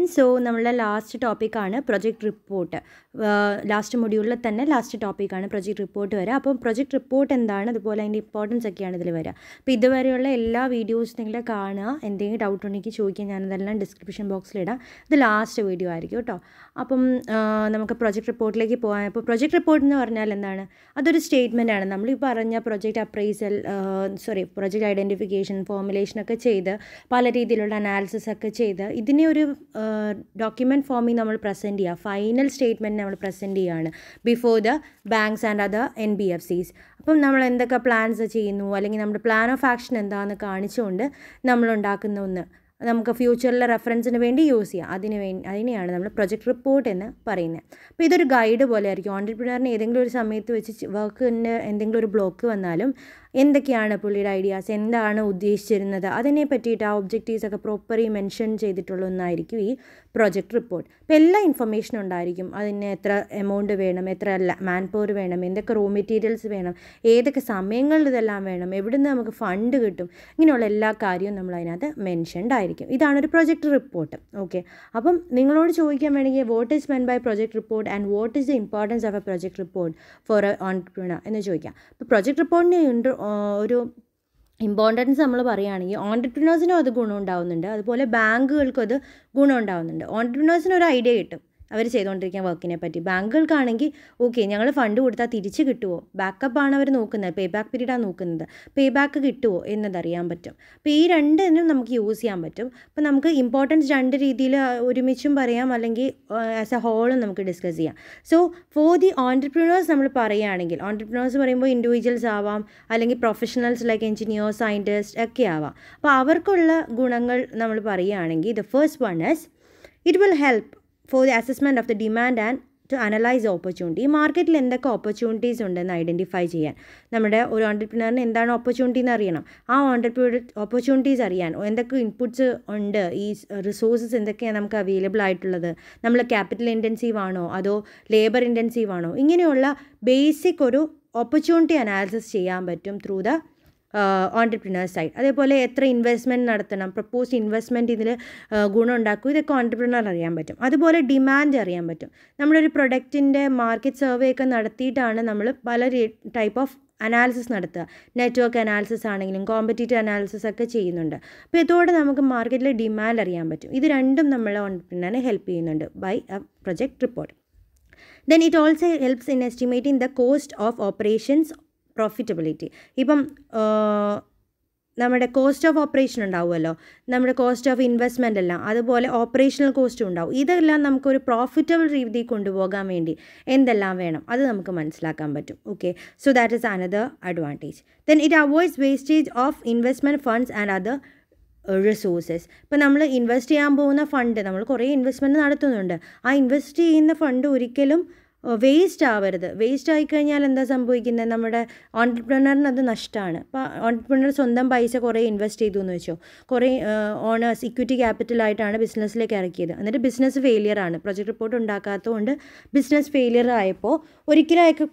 and so നമ്മളുടെ last ടോപ്പിക്കാണ് project report last മൊഡ്യൂളിൽ തന്നെ ലാസ്റ്റ് ടോപ്പിക്കാണ് പ്രൊജക്ട് റിപ്പോർട്ട് വരാം അപ്പം പ്രൊജക്ട് റിപ്പോർട്ട് എന്താണ് അതുപോലെ അതിൻ്റെ ഇമ്പോർട്ടൻസ് ഒക്കെയാണ് ഇതിൽ വരിക അപ്പോൾ ഇതുവരെയുള്ള എല്ലാ വീഡിയോസ് നിങ്ങൾ കാണുക എന്തെങ്കിലും ഡൗട്ട് ഉണ്ടെങ്കിൽ ചോദിക്കാൻ ഞാനതെല്ലാം ഡിസ്ക്രിപ്ഷൻ ബോക്സിലിടാം ഇത് ലാസ്റ്റ് വീഡിയോ ആയിരിക്കും കേട്ടോ അപ്പം നമുക്ക് പ്രൊജക്ട് റിപ്പോർട്ടിലേക്ക് പോകാം അപ്പോൾ പ്രൊജക്ട് റിപ്പോർട്ട് എന്ന് പറഞ്ഞാൽ എന്താണ് അതൊരു സ്റ്റേറ്റ്മെൻ്റ് ആണ് നമ്മൾ ഈ പറഞ്ഞ project appraisal sorry project identification ഫോർമുലേഷനൊക്കെ ചെയ്ത് പല രീതിയിലുള്ള അനാലിസിസ് ഒക്കെ ചെയ്ത് ഇതിനെ ഒരു ഡോക്യുമെൻറ്റ് ഫോമിൽ നമ്മൾ പ്രസൻറ്റ് ചെയ്യുക ഫൈനൽ സ്റ്റേറ്റ്മെൻറ്റ് നമ്മൾ പ്രസൻറ്റ് ചെയ്യുകയാണ് before the banks and other N B F Cs അപ്പം നമ്മൾ എന്തൊക്കെ പ്ലാൻസ് ചെയ്യുന്നു അല്ലെങ്കിൽ നമ്മുടെ പ്ലാൻ ഓഫ് ആക്ഷൻ എന്താണെന്ന് കാണിച്ചുകൊണ്ട് നമ്മൾ ഉണ്ടാക്കുന്ന ഒന്ന് നമുക്ക് ഫ്യൂച്ചറിലെ റെഫറൻസിന് വേണ്ടി യൂസ് ചെയ്യാം അതിന് വേണ്ടി അതിനെയാണ് നമ്മൾ പ്രൊജക്ട് റിപ്പോർട്ട് എന്ന് പറയുന്നത് അപ്പോൾ ഇതൊരു ഗൈഡ് പോലെ ആയിരിക്കും ഓൺടർപ്രിനറിന് ഏതെങ്കിലും ഒരു സമയത്ത് വെച്ച് വർക്കിൻ്റെ എന്തെങ്കിലും ഒരു ബ്ലോക്ക് വന്നാലും എന്തൊക്കെയാണ് പുള്ളിയുടെ ഐഡിയാസ് എന്താണ് ഉദ്ദേശിച്ചിരുന്നത് അതിനെ പറ്റിയിട്ട് ആ ഒബ്ജക്റ്റീവ്സൊക്കെ പ്രോപ്പറി മെൻഷൻ ചെയ്തിട്ടുള്ള ഒന്നായിരിക്കും ഈ പ്രോജക്റ്റ് റിപ്പോർട്ട് അപ്പോൾ എല്ലാ ഇൻഫർമേഷനും ഉണ്ടായിരിക്കും അതിന് എത്ര എമൗണ്ട് വേണം എത്ര മാൻ പവർ വേണം എന്തൊക്കെ റോ മെറ്റീരിയൽസ് വേണം ഏതൊക്കെ സമയങ്ങളിൽ ഇതെല്ലാം വേണം എവിടുന്ന് നമുക്ക് ഫണ്ട് കിട്ടും ഇങ്ങനെയുള്ള എല്ലാ കാര്യവും നമ്മൾ അതിനകത്ത് മെൻഷൻഡ് ആയിരിക്കും ഇതാണ് ഒരു പ്രൊജക്റ്റ് റിപ്പോർട്ട് ഓക്കെ അപ്പം നിങ്ങളോട് ചോദിക്കാൻ വേണമെങ്കിൽ what is meant by project report and what is the importance of a project report for a entrepreneur എന്ന് ചോദിക്കാം അപ്പോൾ പ്രൊജക്ട് റിപ്പോർട്ടിൻ്റെ ഒരു ഇമ്പോർട്ടൻസ് നമ്മൾ പറയുകയാണെങ്കിൽ ഓണ്ടർപ്രിനേഴ്സിനും അത് ഗുണം ഉണ്ടാവുന്നുണ്ട് അതുപോലെ ബാങ്കുകൾക്കും അത് ഗുണം ഉണ്ടാവുന്നുണ്ട് ഓണ്ടർപ്രിനേഴ്സിന് ഒരു ഐഡിയ കിട്ടും അവർ ചെയ്തുകൊണ്ടിരിക്കുന്ന വർക്കിനെ പറ്റി ബാങ്കുകൾക്കാണെങ്കിൽ ഓക്കെ ഞങ്ങൾ ഫണ്ട് കൊടുത്താൽ തിരിച്ച് കിട്ടുമോ ബാക്കപ്പാണ് അവർ നോക്കുന്നത് പേ ബാക്ക് പീരീഡാണ് നോക്കുന്നത് പേ ബാക്ക് കിട്ടുമോ എന്നതറിയാൻ പറ്റും അപ്പോൾ ഈ രണ്ടിനും നമുക്ക് യൂസ് ചെയ്യാൻ പറ്റും അപ്പോൾ നമുക്ക് ഇമ്പോർട്ടൻസ് രണ്ട് രീതിയിൽ ഒരുമിച്ചും പറയാം അല്ലെങ്കിൽ ആസ് എ ഹോളും നമുക്ക് ഡിസ്കസ് ചെയ്യാം സോ ഫോർ ദി ഓൺടർപ്രീനേഴ്സ് നമ്മൾ പറയുകയാണെങ്കിൽ ഓൺടർപ്രീനേഴ്സ് പറയുമ്പോൾ ഇൻഡിവിജ്വൽസ് ആവാം അല്ലെങ്കിൽ പ്രൊഫഷണൽസ് ലൈക്ക് എഞ്ചിനീയേഴ്സ് സയൻറ്റിസ്റ്റ് ഒക്കെ ആവാം അപ്പോൾ അവർക്കുള്ള ഗുണങ്ങൾ നമ്മൾ പറയുകയാണെങ്കിൽ the first one is it will help for the assessment of the demand and to analyse opportunity ഈ മാർക്കറ്റിൽ എന്തൊക്കെ ഓപ്പർച്യൂണിറ്റീസ് ഉണ്ടെന്ന് ഐഡൻറ്റിഫൈ ചെയ്യാൻ നമ്മുടെ ഒരു ഓണ്ടർപ്രിനറിന് എന്താണ് ഓപ്പർച്യൂണിറ്റി എന്ന് അറിയണം ആ ഓണ്ടർപ്രി ഓപ്പർച്യൂണിറ്റീസ് അറിയാൻ എന്തൊക്കെ ഇൻപുട്സ് ഉണ്ട് ഈ റിസോഴ്സസ് എന്തൊക്കെയാണ് നമുക്ക് അവൈലബിൾ ആയിട്ടുള്ളത് നമ്മൾ ക്യാപിറ്റൽ ഇൻറ്റൻസീവ് ആണോ അതോ ലേബർ ഇൻറ്റൻസീവ് ആണോ ഇങ്ങനെയുള്ള ബേസിക് ഒരു ഓപ്പർച്യൂണിറ്റി അനാലിസിസ് ചെയ്യാൻ പറ്റും ത്രൂ ദ ഓൺടർപ്രിനേഴ്സ് ആയി അതേപോലെ എത്ര ഇൻവെസ്റ്റ്മെൻറ്റ് നടത്തണം പ്രപ്പോസ് ഇൻവെസ്റ്റ്മെൻറ്റ് ഇതിൽ ഗുണം ഉണ്ടാക്കും ഇതൊക്കെ ഓൺടർപ്രിനർ അറിയാൻ പറ്റും അതുപോലെ ഡിമാൻഡ് അറിയാൻ പറ്റും നമ്മളൊരു പ്രൊഡക്റ്റിൻ്റെ മാർക്കറ്റ് സർവേ ഒക്കെ നടത്തിയിട്ടാണ് നമ്മൾ പല ടൈപ്പ് ഓഫ് അനാലിസിസ് നടത്തുക നെറ്റ്വർക്ക് അനാലിസിസ് ആണെങ്കിലും കോമ്പറ്റീറ്റീവ് അനാലിസിസ് ഒക്കെ ചെയ്യുന്നുണ്ട് അപ്പോൾ ഇതോടെ നമുക്ക് മാർക്കറ്റിലെ ഡിമാൻഡ് അറിയാൻ പറ്റും ഇത് രണ്ടും നമ്മളെ ഓൺടർപ്രിനറിനെ ഹെൽപ്പ് ചെയ്യുന്നുണ്ട് by a project report then it also helps in estimating the cost of operations profitability ഇപ്പം നമ്മുടെ കോസ്റ്റ് ഓഫ് ഓപ്പറേഷൻ ഉണ്ടാവുമല്ലോ നമ്മുടെ കോസ്റ്റ് ഓഫ് ഇൻവെസ്റ്റ്മെൻ്റ് എല്ലാം അതുപോലെ ഓപ്പറേഷണൽ കോസ്റ്റും ഉണ്ടാവും ഇതെല്ലാം നമുക്കൊരു പ്രോഫിറ്റബിൾ രീതിയിൽ കൊണ്ടുപോകാൻ വേണ്ടി എന്തെല്ലാം വേണം അത് നമുക്ക് മനസ്സിലാക്കാൻ പറ്റും okay so that is another advantage then it avoids wastage of investment funds and other resources ഇപ്പോൾ നമ്മൾ ഇൻവെസ്റ്റ് ചെയ്യാൻ പോകുന്ന ഫണ്ട് നമ്മൾ കുറേ ഇൻവെസ്റ്റ്മെൻറ്റ് നടത്തുന്നുണ്ട് ആ ഇൻവെസ്റ്റ് ചെയ്യുന്ന ഫണ്ട് ഒരിക്കലും വേസ്റ്റ് ആവരുത് വേസ്റ്റ് ആയിക്കഴിഞ്ഞാൽ എന്താ സംഭവിക്കുന്നത് നമ്മുടെ ഓൺടർപ്രണറിന് അത് നഷ്ടമാണ് അപ്പോൾ ഓൺടർപ്രണർ സ്വന്തം പൈസ കുറേ ഇൻവെസ്റ്റ് ചെയ്തു എന്ന് വെച്ചോ കുറേ ഓണേഴ്സ് ഇക്വിറ്റി ക്യാപിറ്റലായിട്ടാണ് ബിസിനസ്സിലേക്ക് ഇറക്കിയത് എന്നിട്ട് ബിസിനസ് ഫെയിലിയർ ആണ് പ്രൊജക്ട് റിപ്പോർട്ട് ഉണ്ടാക്കാത്തതുകൊണ്ട് ബിസിനസ് ഫെയിലിയർ ആയപ്പോൾ ഒരിക്കലും അയാൾക്ക്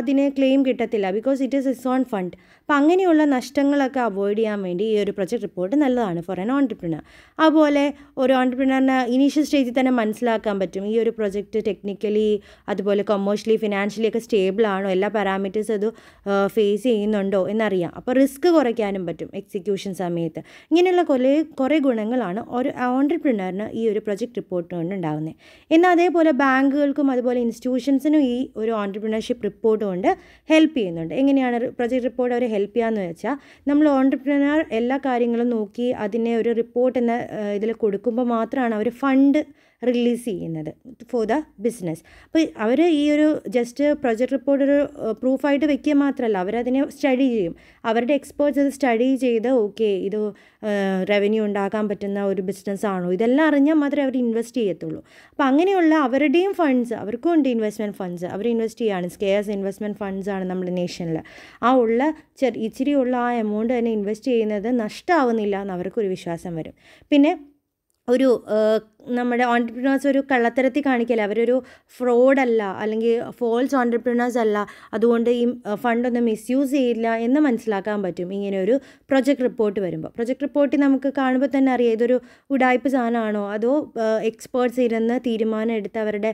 അതിന് ക്ലെയിം കിട്ടത്തില്ല because it is is own fund അപ്പം അങ്ങനെയുള്ള നഷ്ടങ്ങളൊക്കെ അവോയ്ഡ് ചെയ്യാൻ വേണ്ടി ഈ ഒരു പ്രൊജക്ട് റിപ്പോർട്ട് നല്ലതാണ് ഫോർ എൻ ഓൺടർപ്രണർ അതുപോലെ ഒരു ഓൺടർപ്രണറിന് ഇനീഷ്യൽ സ്റ്റേജിൽ തന്നെ മനസ്സിലാക്കാൻ പറ്റും ഈ ഒരു പ്രൊജക്റ്റ് ടെക്നിക്കലി അതുപോലെ കൊമേഴ്ഷ്യലി ഫിനാൻഷ്യലി ഒക്കെ സ്റ്റേബിൾ ആണോ എല്ലാ പാരാമീറ്റേഴ്സ് അത് ഫേസ് ചെയ്യുന്നുണ്ടോ എന്നറിയാം അപ്പോൾ റിസ്ക് കുറയ്ക്കാനും പറ്റും എക്സിക്യൂഷൻ സമയത്ത് ഇങ്ങനെയുള്ള കുറേ കുറേ ഗുണങ്ങളാണ് ഒരു ഓണ്ടർപ്രിനറിന് ഈ ഒരു പ്രൊജക്ട് റിപ്പോർട്ട് കൊണ്ട് ഉണ്ടാകുന്നത് എന്നാൽ അതേപോലെ ബാങ്കുകൾക്കും അതുപോലെ ഇൻസ്റ്റിറ്റ്യൂഷൻസിനും ഈ ഒരു ഓണ്ടർപ്രിനർഷിപ്പ് റിപ്പോർട്ട് കൊണ്ട് ഹെൽപ്പ് ചെയ്യുന്നുണ്ട് എങ്ങനെയാണ് പ്രൊജക്ട് റിപ്പോർട്ട് അവർ ഹെൽപ്പ് ചെയ്യാമെന്ന് വെച്ചാൽ നമ്മൾ ഓണ്ടർപ്രിനർ എല്ലാ കാര്യങ്ങളും നോക്കി അതിനെ ഒരു റിപ്പോർട്ട് എന്ന ഇതിൽ കൊടുക്കുമ്പോൾ മാത്രമാണ് അവർ ഫണ്ട് റിലീസ് ചെയ്യുന്നത് ഫോർ ദ ബിസിനസ് അപ്പോൾ അവർ ഈ ഒരു ജസ്റ്റ് പ്രൊജക്ട് റിപ്പോർട്ട് ഒരു പ്രൂഫായിട്ട് വെക്കുക മാത്രമല്ല അവരതിനെ സ്റ്റഡി ചെയ്യും അവരുടെ എക്സ്പേർട്സ് അത് സ്റ്റഡി ചെയ്ത് ഓക്കെ ഇത് റവന്യൂ ഉണ്ടാക്കാൻ പറ്റുന്ന ഒരു ബിസിനസ് ആണോ ഇതെല്ലാം അറിഞ്ഞാൽ മാത്രമേ അവർ ഇൻവെസ്റ്റ് ചെയ്യത്തുള്ളൂ അപ്പോൾ അങ്ങനെയുള്ള അവരുടെയും ഫണ്ട്സ് അവർക്കും ഉണ്ട് ഇൻവെസ്റ്റ്മെൻറ്റ് ഫണ്ട്സ് അവർ ഇൻവെസ്റ്റ് ചെയ്യുകയാണ് സ്കെയർസ് ഇൻവെസ്റ്റ്മെൻറ്റ് ഫണ്ട്സ് ആണ് നമ്മുടെ നേഷനിൽ ആ ഉള്ള ചെറിയ ഇച്ചിരി ഉള്ള ആ എമൗണ്ട് തന്നെ ഇൻവെസ്റ്റ് ചെയ്യുന്നത് നഷ്ടമാവുന്നില്ല എന്ന് അവർക്കൊരു വിശ്വാസം വരും പിന്നെ ഒരു നമ്മുടെ ഓൺടർപ്രണേഴ്സ് ഒരു കള്ളത്തരത്തിൽ കാണിക്കല്ല അവരൊരു ഫ്രോഡല്ല അല്ലെങ്കിൽ ഫോൾസ് ഓൺടർപ്രണേഴ്സ് അല്ല അതുകൊണ്ട് ഈ ഫണ്ടൊന്നും മിസ്യൂസ് ചെയ്യില്ല എന്ന് മനസ്സിലാക്കാൻ പറ്റും ഇങ്ങനെ ഒരു പ്രൊജക്ട് റിപ്പോർട്ട് വരുമ്പോൾ പ്രൊജക്ട് റിപ്പോർട്ടിൽ നമുക്ക് കാണുമ്പോൾ തന്നെ അറിയാം ഇതൊരു ഉടായ്പ സാധനമാണോ അതോ എക്സ്പേർട്സ് ഇരുന്ന് തീരുമാനം എടുത്ത് അവരുടെ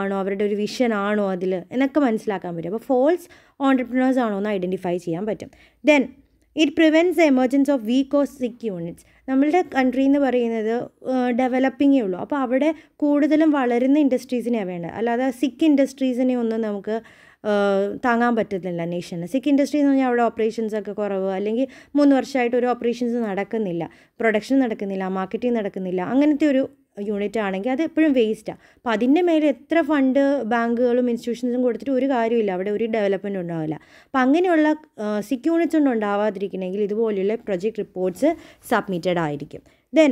ആണോ അവരുടെ ഒരു വിഷൻ ആണോ അതിൽ എന്നൊക്കെ മനസ്സിലാക്കാൻ പറ്റും അപ്പോൾ ഫോൾസ് ഓൺടർപ്രണേഴ്സ് ആണോ എന്ന് ഐഡൻറ്റിഫൈ ചെയ്യാൻ പറ്റും then it prevents emergence of weak or sick units നമ്മളുടെ കൺട്രി എന്ന് പറയുന്നത് ഡെവലപ്പിങ്ങേ ഉള്ളൂ അപ്പോൾ അവിടെ കൂടുതലും വളരുന്ന ഇൻഡസ്ട്രീസിനെയാണ് വേണ്ടത് അല്ലാതെ സിക്ക് ഇൻഡസ്ട്രീസിനെ ഒന്നും നമുക്ക് താങ്ങാൻ പറ്റുന്നില്ല നേഷന് സിക്ക് ഇൻഡസ്ട്രീസ് എന്ന് പറഞ്ഞാൽ അവിടെ ഓപ്പറേഷൻസ് ഒക്കെ കുറവ് അല്ലെങ്കിൽ മൂന്ന് വർഷമായിട്ട് ഒരു ഓപ്പറേഷൻസ് നടക്കുന്നില്ല പ്രൊഡക്ഷൻ നടക്കുന്നില്ല മാർക്കറ്റിംഗ് നടക്കുന്നില്ല അങ്ങനത്തെ ഒരു യൂണിറ്റ് ആണെങ്കിൽ അത് എപ്പോഴും വേസ്റ്റാണ് അപ്പം അതിൻ്റെ മേലെ എത്ര ഫണ്ട് ബാങ്കുകളും ഇൻസ്റ്റിറ്റ്യൂഷൻസും കൊടുത്തിട്ട് ഒരു കാര്യമില്ല അവിടെ ഒരു ഡെവലപ്മെൻറ്റ് ഉണ്ടാവില്ല അപ്പം അങ്ങനെയുള്ള സിക്യൂണിറ്റ്സ് ഒന്നും ഉണ്ടാവാതിരിക്കണമെങ്കിൽ ഇതുപോലെയുള്ള പ്രൊജക്ട് റിപ്പോർട്ട്സ് സബ്മിറ്റഡ് ആയിരിക്കും then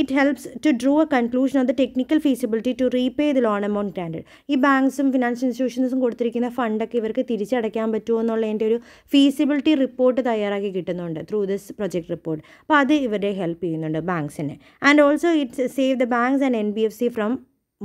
it helps to drew a conclusion of the technical feasibility to repay the loan amount grant ഈ ബാങ്ക്സും ഫിനാൻഷ്യൽ ഇൻസ്റ്റിറ്റ്യൂഷൻസും കൊടുത്തിരിക്കുന്ന ഫണ്ടൊക്കെ ഇവർക്ക് തിരിച്ചടയ്ക്കാൻ പറ്റുമോ എന്നുള്ളതിൻ്റെ ഒരു ഫീസിബിലിറ്റി റിപ്പോർട്ട് തയ്യാറാക്കി കിട്ടുന്നുണ്ട് ത്രൂ ദിസ് പ്രൊജക്ട് റിപ്പോർട്ട് അപ്പോൾ അത് ഇവരെ ഹെൽപ്പ് ചെയ്യുന്നുണ്ട് ബാങ്ക്സിന് and also it save the banks and N B F C from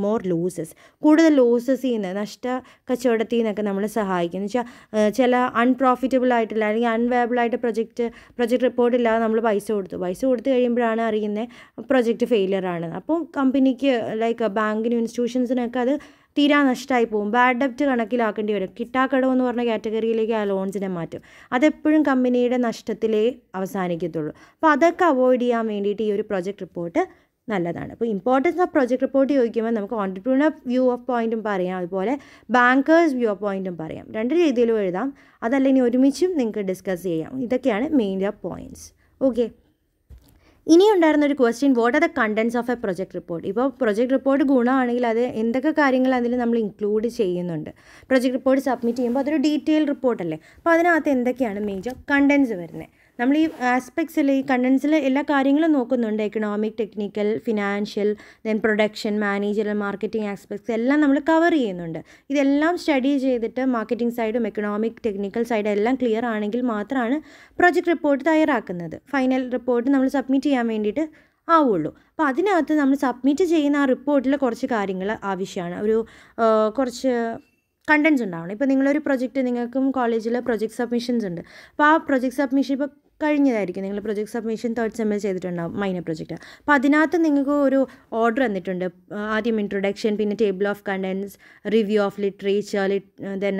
more losses കൂടുതൽ ലോസസ് ചെയ്യുന്ന നഷ്ട കച്ചവടത്തിൽ നിന്നൊക്കെ നമ്മളെ സഹായിക്കും എന്ന് വെച്ചാൽ ചില അൺപ്രോഫിറ്റബിൾ ആയിട്ടുള്ള അല്ലെങ്കിൽ അൺവയബിൾ ആയിട്ട് പ്രൊജക്റ്റ് പ്രൊജക്റ്റ് റിപ്പോർട്ട് ഇല്ലാതെ നമ്മൾ പൈസ കൊടുത്തു പൈസ കൊടുത്തു കഴിയുമ്പോഴാണ് അറിയുന്നത് പ്രൊജക്റ്റ് ഫെയിലിയർ ആണ് അപ്പോൾ കമ്പനിക്ക് ലൈക്ക് ബാങ്കിനും ഇൻസ്റ്റിറ്റ്യൂഷൻസിനൊക്കെ അത് തീരാ നഷ്ടമായി പോകും ബാഡ് ഡെപ്റ്റ് കണക്കിലാക്കേണ്ടി വരും കിട്ടാക്കടവ് എന്ന് പറഞ്ഞ കാറ്റഗറിയിലേക്ക് ആ ലോൺസിനെ മാറ്റും അതെപ്പോഴും കമ്പനിയുടെ നഷ്ടത്തിലേ അവസാനിക്കത്തുള്ളൂ അപ്പോൾ അതൊക്കെ അവോയ്ഡ് ചെയ്യാൻ വേണ്ടിയിട്ട് ഈ ഒരു പ്രൊജക്റ്റ് റിപ്പോർട്ട് നല്ലതാണ് അപ്പോൾ ഇമ്പോർട്ടൻസ് ഓഫ് പ്രോജക്റ്റ് റിപ്പോർട്ട് ചോദിക്കുമ്പോൾ നമുക്ക് ഓൺടർപ്രീണർ വ്യൂ ഓഫ് പോയിന്റും പറയാം അതുപോലെ ബാങ്കേഴ്സ് വ്യൂ ഓഫ് പോയിന്റും പറയാം രണ്ട് രീതിയിലും എഴുതാം അതല്ലെങ്കിൽ ഒരുമിച്ചും നിങ്ങൾക്ക് ഡിസ്കസ് ചെയ്യാം ഇതൊക്കെയാണ് മെയിൻ ഓഫ് പോയിന്റ്സ് ഓക്കെ ഇനി ഉണ്ടായിരുന്ന ഒരു question what are the contents of a project report ഇപ്പോൾ പ്രൊജക്ട് റിപ്പോർട്ട് ഗുണമാണെങ്കിൽ അത് എന്തൊക്കെ കാര്യങ്ങൾ അതിൽ നമ്മൾ ഇൻക്ലൂഡ് ചെയ്യുന്നുണ്ട് പ്രൊജക്ട് റിപ്പോർട്ട് സബ്മിറ്റ് ചെയ്യുമ്പോൾ അതൊരു ഡീറ്റെയിൽ റിപ്പോർട്ടല്ലേ അപ്പോൾ അതിനകത്ത് എന്തൊക്കെയാണ് മേജർ കണ്ടൻസ് വരുന്നത് നമ്മൾ ഈ ആസ്പെക്ട്സിൽ ഈ കണ്ടൻസിൽ എല്ലാ കാര്യങ്ങളും നോക്കുന്നുണ്ട് economic technical financial then production managerial marketing aspects എല്ലാം നമ്മൾ കവർ ചെയ്യുന്നുണ്ട് ഇതെല്ലാം സ്റ്റഡി ചെയ്തിട്ട് മാർക്കറ്റിംഗ് സൈഡും എക്കണോമിക് ടെക്നിക്കൽ സൈഡും എല്ലാം ക്ലിയർ ആണെങ്കിൽ മാത്രമാണ് പ്രൊജക്ട് റിപ്പോർട്ട് തയ്യാറാക്കുന്നത് ഫൈനൽ റിപ്പോർട്ട് നമ്മൾ സബ്മിറ്റ് ചെയ്യാൻ വേണ്ടിയിട്ട് ആവുള്ളൂ അപ്പോൾ അതിനകത്ത് നമ്മൾ സബ്മിറ്റ് ചെയ്യുന്ന ആ റിപ്പോർട്ടിൽ കുറച്ച് കാര്യങ്ങൾ ആവശ്യമാണ് ഒരു കുറച്ച് കണ്ടൻസ് ഉണ്ടാവണം ഇപ്പോൾ നിങ്ങളൊരു പ്രൊജക്റ്റ് നിങ്ങൾക്കും കോളേജിൽ പ്രൊജക്ട് സബ്മിഷൻസ് ഉണ്ട് അപ്പോൾ ആ പ്രൊജക്ട് സബ്മിഷൻ ഇപ്പോൾ കഴിഞ്ഞതായിരിക്കും നിങ്ങൾ പ്രൊജക്ട് സബ്മിഷൻ തേർഡ് സെമ്മിൽ ചെയ്തിട്ടുണ്ടാവും മൈനർ പ്രൊജക്റ്റ് അപ്പോൾ അതിനകത്ത് നിങ്ങൾക്ക് ഒരു ഓർഡർ തന്നിട്ടുണ്ട് ആദ്യം ഇൻട്രൊഡക്ഷൻ പിന്നെ table of contents review of literature then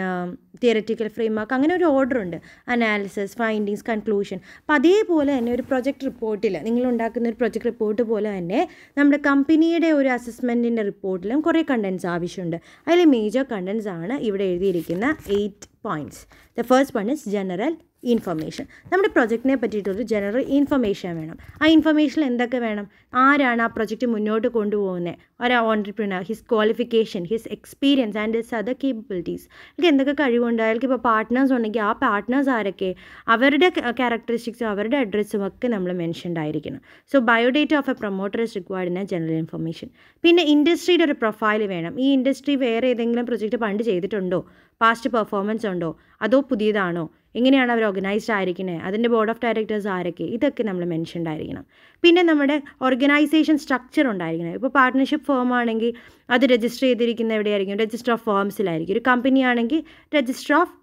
theoretical work അങ്ങനെ ഒരു ഓർഡർ ഉണ്ട് അനാലിസിസ് ഫൈൻഡിങ്സ് കൺക്ലൂഷൻ അപ്പോൾ അതേപോലെ തന്നെ ഒരു പ്രൊജക്റ്റ് റിപ്പോർട്ടിൽ നിങ്ങൾ ഉണ്ടാക്കുന്ന ഒരു പ്രൊജക്ട് റിപ്പോർട്ട് പോലെ തന്നെ നമ്മുടെ കമ്പനിയുടെ ഒരു അസസ്മെൻറ്റിൻ്റെ റിപ്പോർട്ടിലും കുറേ കണ്ടൻസ് ആവശ്യമുണ്ട് അതിൽ മേജർ കണ്ടൻസ് ആണ് ഇവിടെ എഴുതിയിരിക്കുന്ന eight points the first one is general information നമ്മുടെ പ്രൊജക്റ്റിനെ പറ്റിയിട്ടൊരു ജനറൽ ഇൻഫർമേഷൻ വേണം ആ ഇൻഫർമേഷൻ എന്തൊക്കെ വേണം ആരാണ് ആ പ്രൊജക്റ്റ് മുന്നോട്ട് കൊണ്ടുപോകുന്നത് ഒരു entrepreneur his qualification his experience and his other capabilities എന്തൊക്കെ കഴിവുണ്ട് ഉണ്ട് അയാൾക്ക് ഇപ്പോൾ പാർട്ട്നേഴ്സ് ഉണ്ടെങ്കിൽ ആ പാർട്ട്നേഴ്സ് ആരൊക്കെ അവരുടെ ക്യാരക്ടറിസ്റ്റിക്സും അവരുടെ അഡ്രസ്സും ഒക്കെ നമ്മൾ മെൻഷൻഡ് ആയിരിക്കണം so biodata of a promoter is required in a general information പിന്നെ ഇൻഡസ്ട്രിയുടെ ഒരു പ്രൊഫൈൽ വേണം ഈ ഇൻഡസ്ട്രി വേറെ ഏതെങ്കിലും പ്രൊജക്റ്റ് പണ്ട് ചെയ്തിട്ടുണ്ടോ പാസ്റ്റ് പെർഫോമൻസ് ഉണ്ടോ അതോ പുതിയതാണോ എങ്ങനെയാണ് അവർ ഓർഗനൈസ്ഡ് ആയിരിക്കുന്നത് അതിൻ്റെ ബോർഡ് ഓഫ് ഡയറക്ടേഴ്സ് ആരൊക്കെ ഇതൊക്കെ നമ്മൾ മെൻഷൻഡ് ആയിരിക്കണം പിന്നെ നമ്മുടെ ഓർഗനൈസേഷൻ സ്ട്രക്ചർ ഉണ്ടായിരിക്കണം ഇപ്പോൾ പാർട്ട്ണർഷിപ്പ് ഫോം ആണെങ്കിൽ അത് രജിസ്റ്റർ ചെയ്തിരിക്കുന്ന എവിടെയായിരിക്കും രജിസ്റ്റർ ഓഫ് ഫോംസിലായിരിക്കും ഒരു കമ്പനി ആണെങ്കിൽ രജിസ്റ്റർ ഓഫ്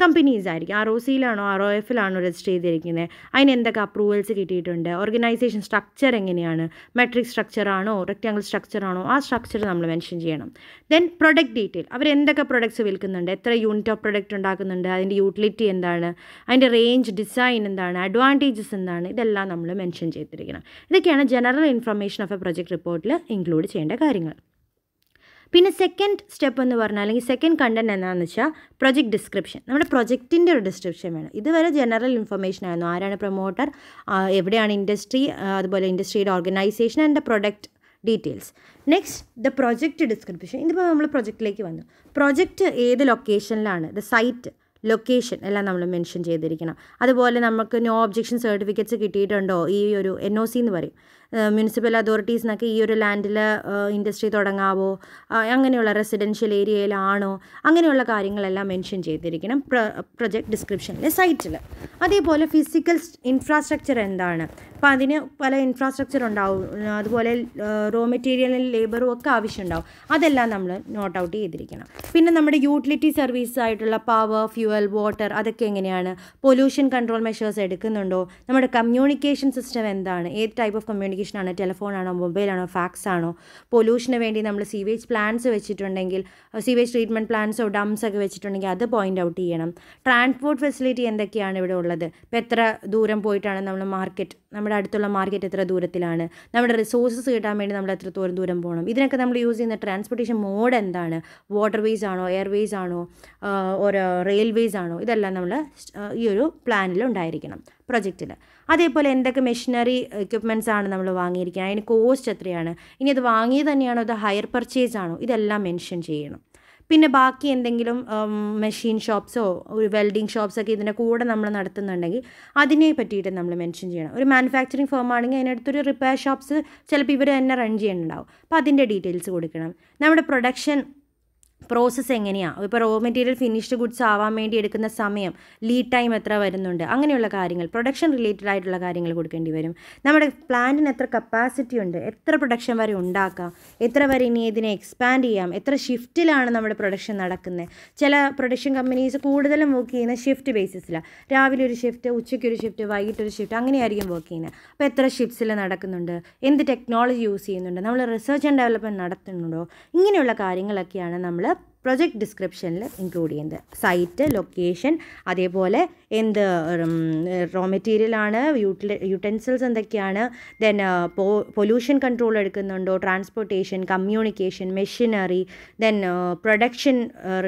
കമ്പനീസ് ആയിരിക്കും ആർ ഒ സിയിലാണോ ആർ ഒ എഫിലാണോ രജിസ്റ്റർ ചെയ്തിരിക്കുന്നത് അതിന് എന്തൊക്കെ അപ്രൂവൽസ് കിട്ടിയിട്ടുണ്ട് ഓർഗനൈസേഷൻ സ്ട്രക്ചർ എങ്ങനെയാണ് മെട്രിക് സ്ട്രക്ചർ ആണോ റെക്റ്റാങ്കിൾ സ്ട്രക്ചർ ആണോ ആ സ്ട്രക്ചർ നമ്മൾ മെൻഷൻ ചെയ്യണം ദെൻ പ്രൊഡക്റ്റ് ഡീറ്റെയിൽ അവർ എന്തൊക്കെ പ്രൊഡക്ട്സ് വിൽക്കുന്നുണ്ട് എത്ര യൂണിറ്റ് ഓഫ് പ്രൊഡക്റ്റ് ഉണ്ടാക്കുന്നുണ്ട് അതിൻ്റെ യൂട്ടിലിറ്റി എന്താണ് അതിൻ്റെ റേഞ്ച് ഡിസൈൻ എന്താണ് അഡ്വാൻറ്റേജസ് എന്താണ് ഇതെല്ലാം നമ്മൾ മെൻഷൻ ചെയ്തിരിക്കണം ഇതൊക്കെയാണ് general information of a project റിപ്പോർട്ടിൽ ഇൻക്ലൂഡ് ചെയ്യേണ്ട കാര്യങ്ങൾ പിന്നെ സെക്കൻഡ് സ്റ്റെപ്പ് എന്ന് പറഞ്ഞാൽ അല്ലെങ്കിൽ സെക്കൻഡ് കണ്ടന്റ് എന്താണെന്ന് വെച്ചാൽ പ്രൊജക്ട് ഡിസ്ക്രിപ്ഷൻ നമ്മുടെ പ്രൊജക്റ്റിൻ്റെ ഒരു ഡിസ്ക്രിപ്ഷൻ വേണം ഇതുവരെ ജനറൽ ഇൻഫർമേഷൻ ആയിരുന്നു ആരാണ് പ്രൊമോട്ടർ എവിടെയാണ് ഇൻഡസ്ട്രി അതുപോലെ ഇൻഡസ്ട്രിയുടെ organisation and product details next the project description ഇതിപ്പോൾ നമ്മൾ പ്രൊജക്റ്റിലേക്ക് വന്നു പ്രൊജക്റ്റ് ഏത് ലൊക്കേഷനിലാണ് ദ സൈറ്റ് ലൊക്കേഷൻ എല്ലാം നമ്മൾ മെൻഷൻ ചെയ്തിരിക്കണം അതുപോലെ നമുക്ക് നോ ഒബ്ജെക്ഷൻ സർട്ടിഫിക്കറ്റ്സ് കിട്ടിയിട്ടുണ്ടോ ഈ ഒരു എൻ ഒ സി എന്ന് പറയും മുനിസിപ്പൽ അതോറിറ്റീസിനൊക്കെ ഈ ഒരു ലാൻഡിൽ ഇൻഡസ്ട്രി തുടങ്ങാവോ അങ്ങനെയുള്ള റെസിഡൻഷ്യൽ ഏരിയയിലാണോ അങ്ങനെയുള്ള കാര്യങ്ങളെല്ലാം മെൻഷൻ ചെയ്തിരിക്കണം പ്രൊജക്ട് ഡിസ്ക്രിപ്ഷനിൽ സൈറ്റിൽ അതേപോലെ ഫിസിക്കൽ ഇൻഫ്രാസ്ട്രക്ചർ എന്താണ് അപ്പോൾ അതിന് പല ഇൻഫ്രാസ്ട്രക്ചർ ഉണ്ടാവും അതുപോലെ റോ മെറ്റീരിയലും ലേബറും ഒക്കെ ആവശ്യമുണ്ടാവും അതെല്ലാം നമ്മൾ നോട്ട് ഔട്ട് ചെയ്തിരിക്കണം പിന്നെ നമ്മുടെ യൂട്ടിലിറ്റി സർവീസ് ആയിട്ടുള്ള പവർ ഫ്യൂവൽ വാട്ടർ അതൊക്കെ എങ്ങനെയാണ് പൊല്യൂഷൻ കൺട്രോൾ മെഷേഴ്സ് എടുക്കുന്നുണ്ടോ നമ്മുടെ കമ്മ്യൂണിക്കേഷൻ സിസ്റ്റം എന്താണ് ഏത് ടൈപ്പ് ഓഫ് കമ്മ്യൂണിക്കേഷൻ ആണ് ടെലിഫോണാണോ ആണോ മൊബൈൽ ആണോ ഫാക്സ് ആണോ പൊല്യൂഷന് വേണ്ടി നമ്മൾ സീവേജ് പ്ലാൻസ് വെച്ചിട്ടുണ്ടെങ്കിൽ സീവേജ് ട്രീറ്റ്മെൻറ്റ് പ്ലാൻസോ ഡംസ് ഒക്കെ വെച്ചിട്ടുണ്ടെങ്കിൽ അത് പോയിൻ്റ് ഔട്ട് ചെയ്യണം ട്രാൻസ്പോർട്ട് ഫെസിലിറ്റി എന്തൊക്കെയാണ് ഇവിടെ ഉള്ളത് ഇപ്പോൾ എത്ര ദൂരം പോയിട്ടാണ് നമ്മൾ മാർക്കറ്റ് നമ്മുടെ അടുത്തുള്ള മാർക്കറ്റ് എത്ര ദൂരത്തിലാണ് നമ്മുടെ റിസോഴ്സസ് കിട്ടാൻ വേണ്ടി നമ്മൾ എത്രത്തോളം ദൂരം പോകണം ഇതിനൊക്കെ നമ്മൾ യൂസ് ചെയ്യുന്ന ട്രാൻസ്പോർട്ടേഷൻ മോഡ് എന്താണ് വാട്ടർവേസ് ആണോ എയർവേസ് ആണോ ഓരോ റെയിൽവേസ് ആണോ ഇതെല്ലാം നമ്മൾ ഈ ഒരു പ്ലാനിൽ ഉണ്ടായിരിക്കണം പ്രൊജക്റ്റിൽ അതേപോലെ എന്തൊക്കെ മെഷീനറി എക്യുപ്മെൻറ്റ്സ് ആണ് നമ്മൾ വാങ്ങിയിരിക്കുന്നത് അതിന് കോസ്റ്റ് എത്രയാണ് ഇനി അത് വാങ്ങിയത് തന്നെയാണോ അത് ഹയർ പർച്ചേസ് ആണോ ഇതെല്ലാം മെൻഷൻ ചെയ്യണം പിന്നെ ബാക്കി എന്തെങ്കിലും മെഷീൻ ഷോപ്സോ ഒരു വെൽഡിംഗ് ഷോപ്സൊക്കെ ഇതിൻ്റെ കൂടെ നമ്മൾ നടത്തുന്നുണ്ടെങ്കിൽ അതിനെ പറ്റിയിട്ട് നമ്മൾ മെൻഷൻ ചെയ്യണം ഒരു മാനുഫാക്ചറിങ് ഫേം ആണെങ്കിൽ അതിനടുത്തൊരു റിപ്പയർ ഷോപ്സ് ചിലപ്പോൾ ഇവർ തന്നെ റൺ ചെയ്യുന്നുണ്ടാവും അപ്പോൾ അതിൻ്റെ ഡീറ്റെയിൽസ് കൊടുക്കണം നമ്മുടെ പ്രൊഡക്ഷൻ പ്രോസസ്സ് എങ്ങനെയാണ് ഇപ്പോൾ റോ മെറ്റീരിയൽ ഫിനിഷ്ഡ് ഗുഡ്സ് ആവാൻ വേണ്ടി എടുക്കുന്ന സമയം ലീഡ് ടൈം എത്ര വരുന്നുണ്ട് അങ്ങനെയുള്ള കാര്യങ്ങൾ പ്രൊഡക്ഷൻ റിലേറ്റഡ് ആയിട്ടുള്ള കാര്യങ്ങൾ കൊടുക്കേണ്ടി വരും നമ്മുടെ പ്ലാന്റിന് എത്ര കപ്പാസിറ്റി ഉണ്ട് എത്ര പ്രൊഡക്ഷൻ വരെ ഉണ്ടാക്കാം എത്ര വരെ ഇനി ഇതിനെ എക്സ്പാൻഡ് ചെയ്യാം എത്ര ഷിഫ്റ്റിലാണ് നമ്മുടെ പ്രൊഡക്ഷൻ നടക്കുന്നത് ചില പ്രൊഡക്ഷൻ കമ്പനീസ് കൂടുതലും വർക്ക് ചെയ്യുന്ന ഷിഫ്റ്റ് ബേസിസിലാണ് രാവിലെ ഒരു ഷിഫ്റ്റ് ഉച്ചയ്ക്ക് ഒരു ഷിഫ്റ്റ് വൈകിട്ട് ഒരു ഷിഫ്റ്റ് അങ്ങനെയായിരിക്കും വർക്ക് ചെയ്യുന്നത് അപ്പോൾ എത്ര ഷിഫ്റ്റ്സിൽ നടക്കുന്നുണ്ട് എന്ത് ടെക്നോളജി യൂസ് ചെയ്യുന്നുണ്ട് നമ്മൾ റിസർച്ച് ആൻഡ് ഡെവലപ്മെൻറ്റ് നടത്തുന്നുണ്ടോ ഇങ്ങനെയുള്ള കാര്യങ്ങളൊക്കെയാണ് നമ്മൾ പ്രൊജക്ട് ഡിസ്ക്രിപ്ഷനിൽ ഇൻക്ലൂഡ് ചെയ്യുന്നത് സൈറ്റ് ലൊക്കേഷൻ അതേപോലെ എന്ത് റോ ആണ് യൂട്ടിൽ യൂട്ടൻസിൽസ് എന്തൊക്കെയാണ് ദെൻ പൊല്യൂഷൻ കൺട്രോൾ എടുക്കുന്നുണ്ടോ transportation communication machinery then production